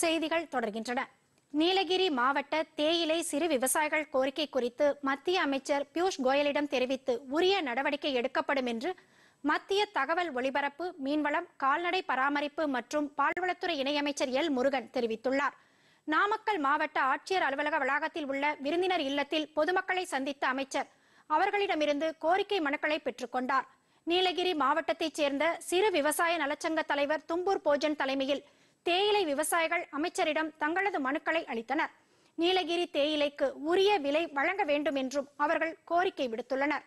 செய்திகள் தொடர்கின்றன நீலகிரி மாவட்ட தேயிலை சிறு விவசாயிகள் கோரிக்கை குறித்து மத்திய அமைச்சர் பியூஷ் கோயலிடம் தெரிவித்து உரிய நடவடிக்கை எடுக்கப்படும் என்று மத்திய தகவல் ஒலிபரப்பு மீன்வளம் கால்நடை பராமரிப்பு மற்றும் பால்வளத்துறை இணையமைச்சர் எல் முருகன் தெரிவித்துள்ளார் நாமக்கல் மாவட்ட ஆட்சியர் அலுவலக வளாகத்தில் உள்ள விருந்தினர் இல்லத்தில் பொதுமக்களை சந்தித்த அமைச்சர் அவர்களிடமிருந்து கோரிக்கை மனுக்களை பெற்றுக்கொண்டார் நீலகிரி மாவட்டத்தைச் சேர்ந்த சிறு விவசாய நலச்சங்க தலைவர் தும்பூர் போஜன் தலைமையில் தேயிலை விவசாயிகள் அமைச்சரிடம் தங்களது மனுக்களை அளித்தனர் நீலகிரி தேயிலைக்கு உரிய விலை வழங்க வேண்டும் என்றும் அவர்கள் கோரிக்கை விடுத்துள்ளனர்